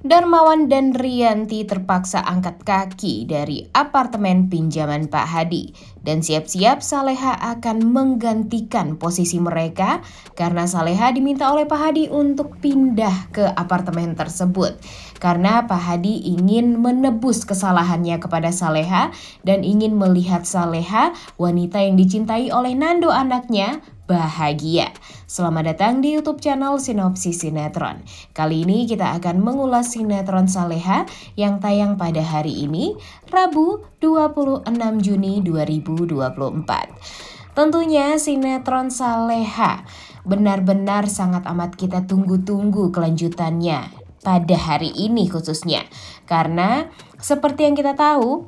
Darmawan dan Rianti terpaksa angkat kaki dari apartemen pinjaman Pak Hadi dan siap-siap Saleha akan menggantikan posisi mereka karena Saleha diminta oleh Pak Hadi untuk pindah ke apartemen tersebut karena Pak Hadi ingin menebus kesalahannya kepada Saleha dan ingin melihat Saleha, wanita yang dicintai oleh Nando anaknya, bahagia. Selamat datang di YouTube channel Sinopsis Sinetron. Kali ini kita akan mengulas sinetron Saleha yang tayang pada hari ini, Rabu 26 Juni 2024. Tentunya sinetron Saleha benar-benar sangat amat kita tunggu-tunggu kelanjutannya pada hari ini khususnya. Karena seperti yang kita tahu,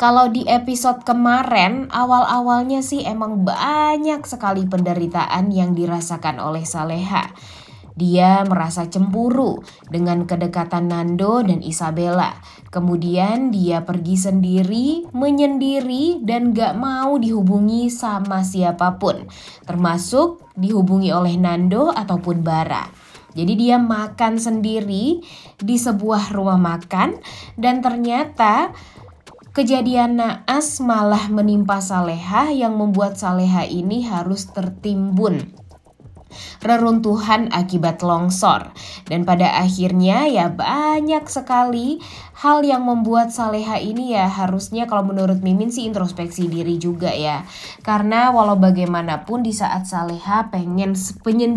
kalau di episode kemarin, awal-awalnya sih emang banyak sekali penderitaan yang dirasakan oleh Saleha. Dia merasa cemburu dengan kedekatan Nando dan Isabella. Kemudian dia pergi sendiri, menyendiri, dan gak mau dihubungi sama siapapun, termasuk dihubungi oleh Nando ataupun Bara. Jadi dia makan sendiri di sebuah rumah makan dan ternyata kejadian naas malah menimpa Saleha yang membuat Saleha ini harus tertimbun reruntuhan akibat longsor. Dan pada akhirnya ya banyak sekali hal yang membuat Saleha ini ya harusnya kalau menurut Mimin sih introspeksi diri juga ya. Karena walau bagaimanapun di saat Saleha pengen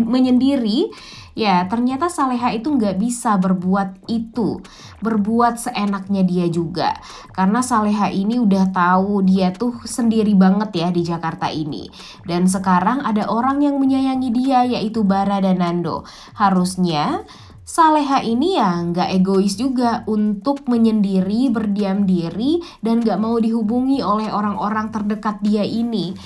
menyendiri Ya, ternyata Saleha itu nggak bisa berbuat itu, berbuat seenaknya dia juga. Karena Saleha ini udah tahu dia tuh sendiri banget ya di Jakarta ini. Dan sekarang ada orang yang menyayangi dia yaitu Bara dan Nando. Harusnya Saleha ini ya nggak egois juga untuk menyendiri, berdiam diri, dan nggak mau dihubungi oleh orang-orang terdekat dia ini.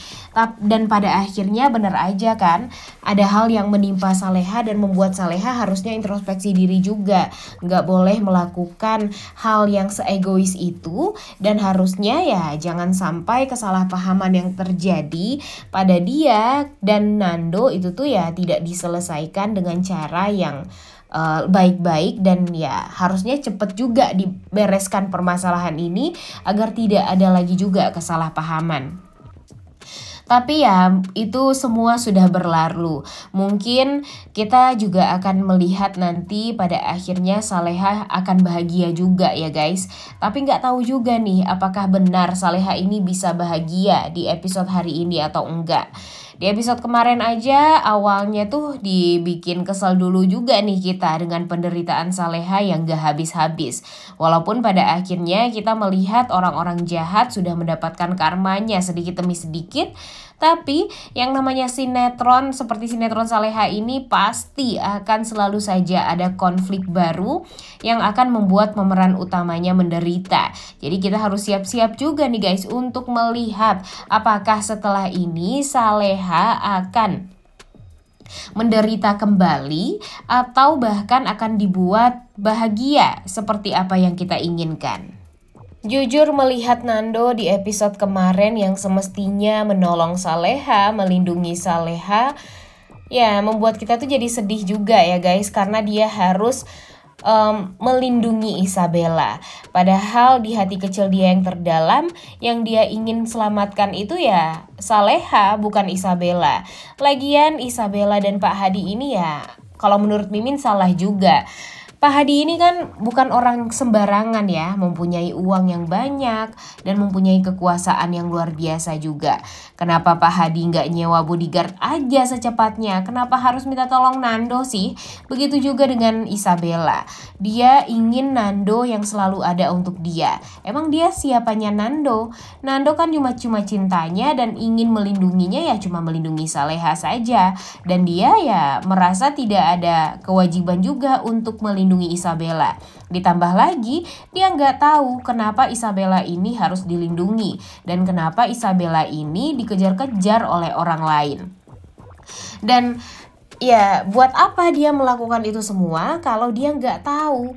Dan pada akhirnya benar aja kan, ada hal yang menimpa Saleha dan membuat Saleha harusnya introspeksi diri juga. Nggak boleh melakukan hal yang seegois itu, dan harusnya ya jangan sampai kesalahpahaman yang terjadi pada dia dan Nando itu tuh ya tidak diselesaikan dengan cara yang Eh, baik-baik uh, dan ya harusnya cepat juga dibereskan permasalahan ini agar tidak ada lagi juga kesalahpahaman. Tapi ya itu semua sudah berlalu. Mungkin kita juga akan melihat nanti pada akhirnya Saleha akan bahagia juga ya guys. Tapi nggak tahu juga nih apakah benar Saleha ini bisa bahagia di episode hari ini atau enggak. Di episode kemarin aja awalnya tuh dibikin kesel dulu juga nih kita dengan penderitaan Saleha yang gak habis-habis. Walaupun pada akhirnya kita melihat orang-orang jahat sudah mendapatkan karmanya sedikit demi sedikit, tapi yang namanya sinetron seperti sinetron Saleha ini pasti akan selalu saja ada konflik baru yang akan membuat pemeran utamanya menderita. Jadi kita harus siap-siap juga nih guys untuk melihat apakah setelah ini Saleha usaha akan menderita kembali atau bahkan akan dibuat bahagia seperti apa yang kita inginkan. Jujur melihat Nando di episode kemarin yang semestinya menolong Saleha, melindungi Saleha, ya membuat kita tuh jadi sedih juga ya guys karena dia harus um, melindungi Isabella. Padahal di hati kecil dia yang terdalam, yang dia ingin selamatkan itu ya Saleha bukan Isabella. Lagian Isabella dan Pak Hadi ini ya kalau menurut Mimin salah juga. Pak Hadi ini kan bukan orang sembarangan ya, mempunyai uang yang banyak dan mempunyai kekuasaan yang luar biasa juga. Kenapa Pak Hadi nggak nyewa bodyguard aja secepatnya? Kenapa harus minta tolong Nando sih? Begitu juga dengan Isabella. Dia ingin Nando yang selalu ada untuk dia. Emang dia siapanya Nando? Nando kan cuma cuma cintanya dan ingin melindunginya ya cuma melindungi Saleha saja. Dan dia ya merasa tidak ada kewajiban juga untuk melindungi melindungi Isabella. Ditambah lagi, dia nggak tahu kenapa Isabella ini harus dilindungi dan kenapa Isabella ini dikejar-kejar oleh orang lain. Dan ya buat apa dia melakukan itu semua kalau dia nggak tahu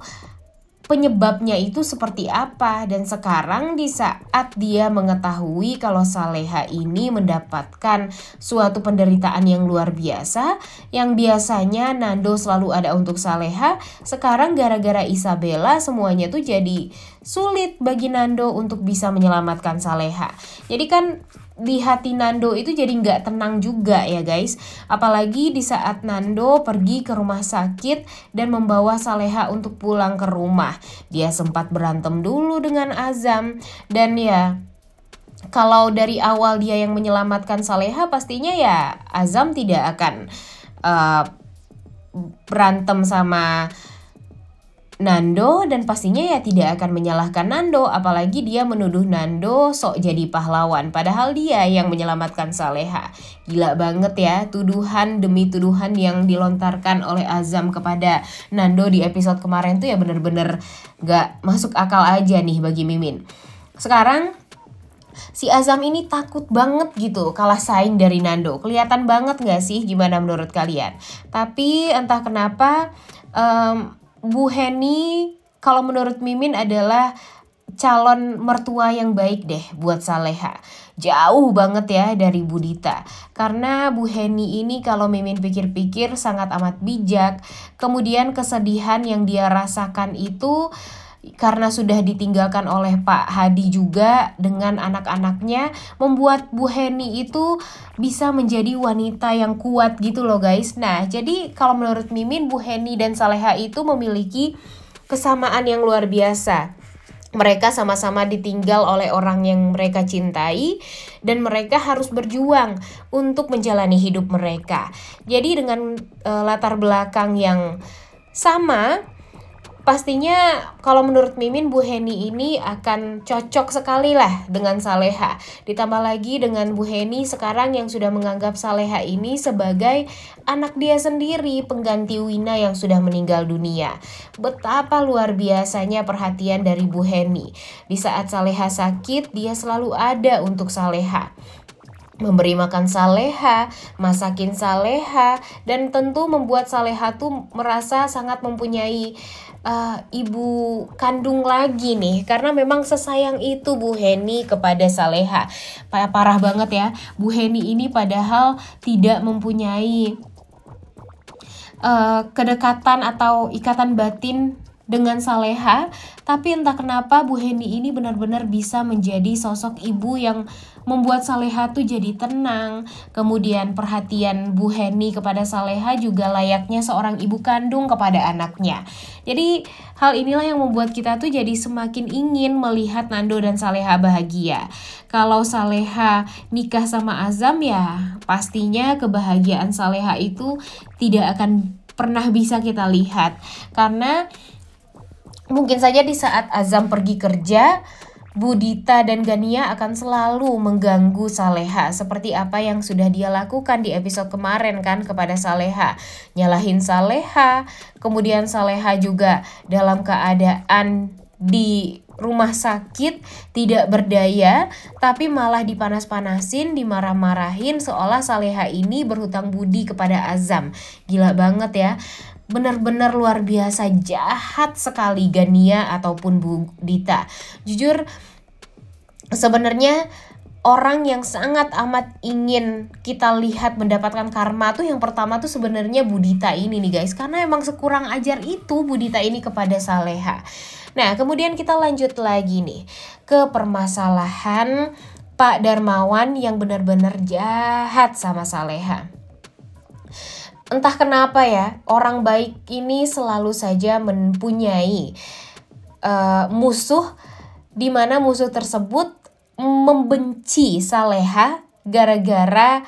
penyebabnya itu seperti apa dan sekarang di saat dia mengetahui kalau Saleha ini mendapatkan suatu penderitaan yang luar biasa yang biasanya Nando selalu ada untuk Saleha sekarang gara-gara Isabella semuanya tuh jadi sulit bagi Nando untuk bisa menyelamatkan Saleha. Jadi kan di hati Nando itu jadi nggak tenang juga ya guys. Apalagi di saat Nando pergi ke rumah sakit dan membawa Saleha untuk pulang ke rumah. Dia sempat berantem dulu dengan Azam dan ya kalau dari awal dia yang menyelamatkan Saleha pastinya ya Azam tidak akan uh, berantem sama Nando dan pastinya ya tidak akan menyalahkan Nando apalagi dia menuduh Nando sok jadi pahlawan padahal dia yang menyelamatkan Saleha. Gila banget ya tuduhan demi tuduhan yang dilontarkan oleh Azam kepada Nando di episode kemarin tuh ya bener-bener gak masuk akal aja nih bagi Mimin. Sekarang si Azam ini takut banget gitu kalah saing dari Nando. Kelihatan banget gak sih gimana menurut kalian? Tapi entah kenapa um, Bu Heni kalau menurut Mimin adalah calon mertua yang baik deh buat Saleha. Jauh banget ya dari Budita. Karena Bu Heni ini kalau Mimin pikir-pikir sangat amat bijak. Kemudian kesedihan yang dia rasakan itu karena sudah ditinggalkan oleh Pak Hadi juga dengan anak-anaknya membuat Bu Heni itu bisa menjadi wanita yang kuat gitu loh guys. Nah, jadi kalau menurut Mimin Bu Heni dan Saleha itu memiliki kesamaan yang luar biasa. Mereka sama-sama ditinggal oleh orang yang mereka cintai, dan mereka harus berjuang untuk menjalani hidup mereka. Jadi, dengan uh, latar belakang yang sama, pastinya kalau menurut Mimin Bu Heni ini akan cocok sekali lah dengan Saleha. Ditambah lagi dengan Bu Heni sekarang yang sudah menganggap Saleha ini sebagai anak dia sendiri, pengganti Wina yang sudah meninggal dunia. Betapa luar biasanya perhatian dari Bu Heni. Di saat Saleha sakit, dia selalu ada untuk Saleha memberi makan saleha, masakin saleha, dan tentu membuat saleha tuh merasa sangat mempunyai uh, ibu kandung lagi nih, karena memang sesayang itu Bu Heni kepada saleha. Parah banget ya, Bu Heni ini padahal tidak mempunyai uh, kedekatan atau ikatan batin dengan Saleha, tapi entah kenapa Bu Heni ini benar-benar bisa menjadi sosok ibu yang membuat Saleha tuh jadi tenang. Kemudian perhatian Bu Heni kepada Saleha juga layaknya seorang ibu kandung kepada anaknya. Jadi hal inilah yang membuat kita tuh jadi semakin ingin melihat Nando dan Saleha bahagia. Kalau Saleha nikah sama Azam ya pastinya kebahagiaan Saleha itu tidak akan pernah bisa kita lihat karena mungkin saja di saat Azam pergi kerja Budita dan Gania akan selalu mengganggu Saleha seperti apa yang sudah dia lakukan di episode kemarin kan kepada Saleha. Nyalahin Saleha, kemudian Saleha juga dalam keadaan di rumah sakit tidak berdaya tapi malah dipanas-panasin, dimarah-marahin seolah Saleha ini berhutang budi kepada Azam. Gila banget ya benar-benar luar biasa jahat sekali Gania ataupun Bu Dita. Jujur sebenarnya orang yang sangat amat ingin kita lihat mendapatkan karma tuh yang pertama tuh sebenarnya Budita ini nih guys karena emang sekurang ajar itu Budita ini kepada Saleha. Nah kemudian kita lanjut lagi nih ke permasalahan Pak Darmawan yang benar-benar jahat sama Saleha entah kenapa ya, orang baik ini selalu saja mempunyai uh, musuh di mana musuh tersebut membenci Saleha gara-gara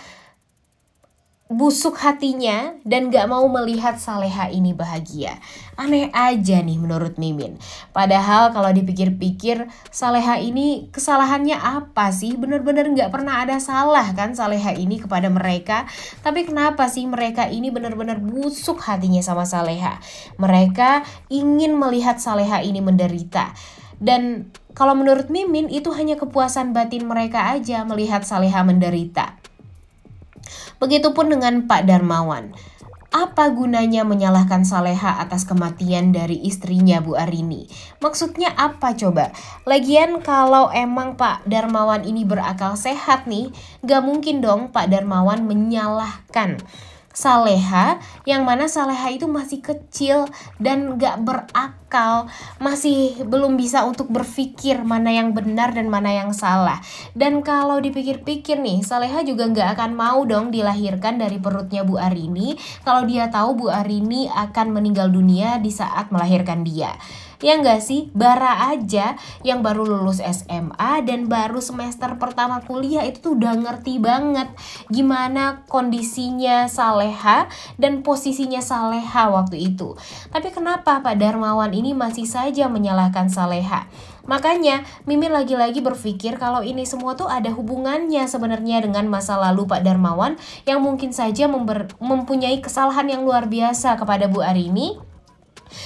busuk hatinya dan gak mau melihat Saleha ini bahagia. Aneh aja nih menurut Mimin. Padahal kalau dipikir-pikir Saleha ini kesalahannya apa sih? Bener-bener gak pernah ada salah kan Saleha ini kepada mereka. Tapi kenapa sih mereka ini bener-bener busuk hatinya sama Saleha? Mereka ingin melihat Saleha ini menderita. Dan kalau menurut Mimin itu hanya kepuasan batin mereka aja melihat Saleha menderita. Begitupun dengan Pak Darmawan. Apa gunanya menyalahkan Saleha atas kematian dari istrinya Bu Arini? Maksudnya apa coba? Lagian kalau emang Pak Darmawan ini berakal sehat nih, gak mungkin dong Pak Darmawan menyalahkan Saleha yang mana Saleha itu masih kecil dan gak berakal masih belum bisa untuk berpikir mana yang benar dan mana yang salah dan kalau dipikir-pikir nih Saleha juga gak akan mau dong dilahirkan dari perutnya Bu Arini kalau dia tahu Bu Arini akan meninggal dunia di saat melahirkan dia Ya enggak sih? Bara aja yang baru lulus SMA dan baru semester pertama kuliah itu tuh udah ngerti banget gimana kondisinya Saleha dan posisinya Saleha waktu itu. Tapi kenapa Pak Darmawan ini masih saja menyalahkan Saleha? Makanya Mimin lagi-lagi berpikir kalau ini semua tuh ada hubungannya sebenarnya dengan masa lalu Pak Darmawan yang mungkin saja mempunyai kesalahan yang luar biasa kepada Bu Arini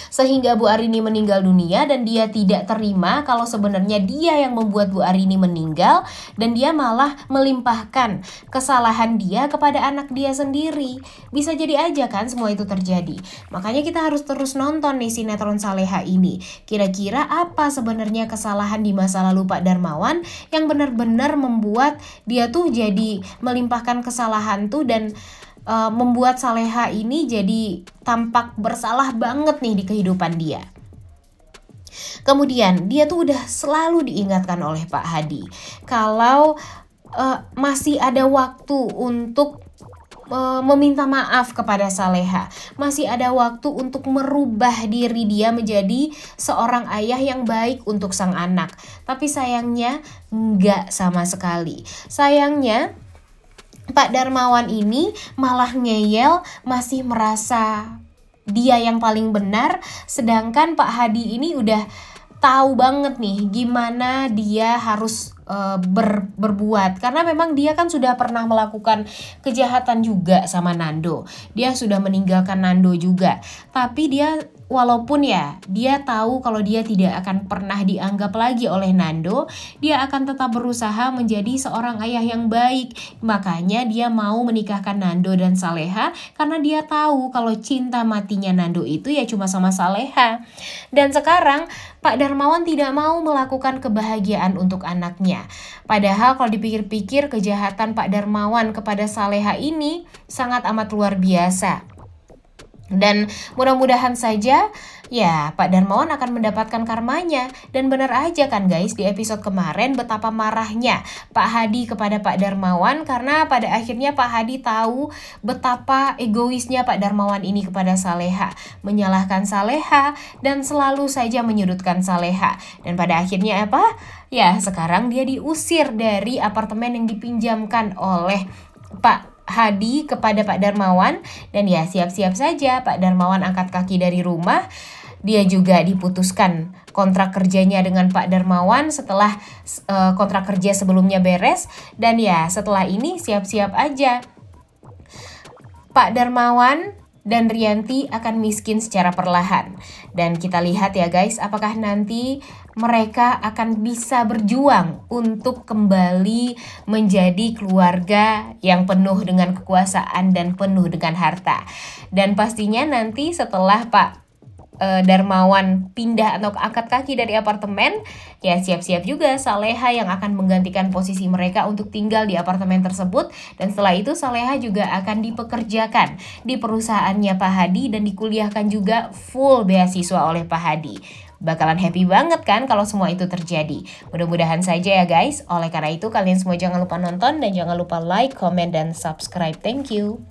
sehingga Bu Arini meninggal dunia dan dia tidak terima kalau sebenarnya dia yang membuat Bu Arini meninggal dan dia malah melimpahkan kesalahan dia kepada anak dia sendiri. Bisa jadi aja kan semua itu terjadi. Makanya kita harus terus nonton nih sinetron Saleha ini. Kira-kira apa sebenarnya kesalahan di masa lalu Pak Darmawan yang benar-benar membuat dia tuh jadi melimpahkan kesalahan tuh dan uh, membuat Saleha ini jadi tampak bersalah banget nih di kehidupan dia. Kemudian dia tuh udah selalu diingatkan oleh Pak Hadi kalau uh, masih ada waktu untuk eh, meminta maaf kepada Saleha. Masih ada waktu untuk merubah diri dia menjadi seorang ayah yang baik untuk sang anak. Tapi sayangnya nggak sama sekali. Sayangnya Pak Darmawan ini malah ngeyel masih merasa dia yang paling benar sedangkan Pak Hadi ini udah tahu banget nih gimana dia harus eh, ber, berbuat karena memang dia kan sudah pernah melakukan kejahatan juga sama Nando. Dia sudah meninggalkan Nando juga. Tapi dia walaupun ya dia tahu kalau dia tidak akan pernah dianggap lagi oleh Nando, dia akan tetap berusaha menjadi seorang ayah yang baik. Makanya dia mau menikahkan Nando dan Saleha karena dia tahu kalau cinta matinya Nando itu ya cuma sama Saleha. Dan sekarang Pak Darmawan tidak mau melakukan kebahagiaan untuk anaknya. Padahal kalau dipikir-pikir kejahatan Pak Darmawan kepada Saleha ini sangat amat luar biasa. Dan mudah-mudahan saja ya Pak Darmawan akan mendapatkan karmanya. Dan benar aja kan guys di episode kemarin betapa marahnya Pak Hadi kepada Pak Darmawan karena pada akhirnya Pak Hadi tahu betapa egoisnya Pak Darmawan ini kepada Saleha. Menyalahkan Saleha dan selalu saja menyudutkan Saleha. Dan pada akhirnya apa? Ya sekarang dia diusir dari apartemen yang dipinjamkan oleh Pak Hadi kepada Pak Darmawan dan ya siap-siap saja Pak Darmawan angkat kaki dari rumah. Dia juga diputuskan kontrak kerjanya dengan Pak Darmawan setelah uh, kontrak kerja sebelumnya beres dan ya setelah ini siap-siap aja. Pak Darmawan dan Rianti akan miskin secara perlahan. Dan kita lihat ya guys, apakah nanti mereka akan bisa berjuang untuk kembali menjadi keluarga yang penuh dengan kekuasaan dan penuh dengan harta. Dan pastinya nanti setelah Pak eh, Darmawan pindah atau angkat kaki dari apartemen, ya siap-siap juga Saleha yang akan menggantikan posisi mereka untuk tinggal di apartemen tersebut dan setelah itu Saleha juga akan dipekerjakan di perusahaannya Pak Hadi dan dikuliahkan juga full beasiswa oleh Pak Hadi. Bakalan happy banget kan kalau semua itu terjadi. Mudah-mudahan saja ya guys. Oleh karena itu kalian semua jangan lupa nonton dan jangan lupa like, comment, dan subscribe. Thank you.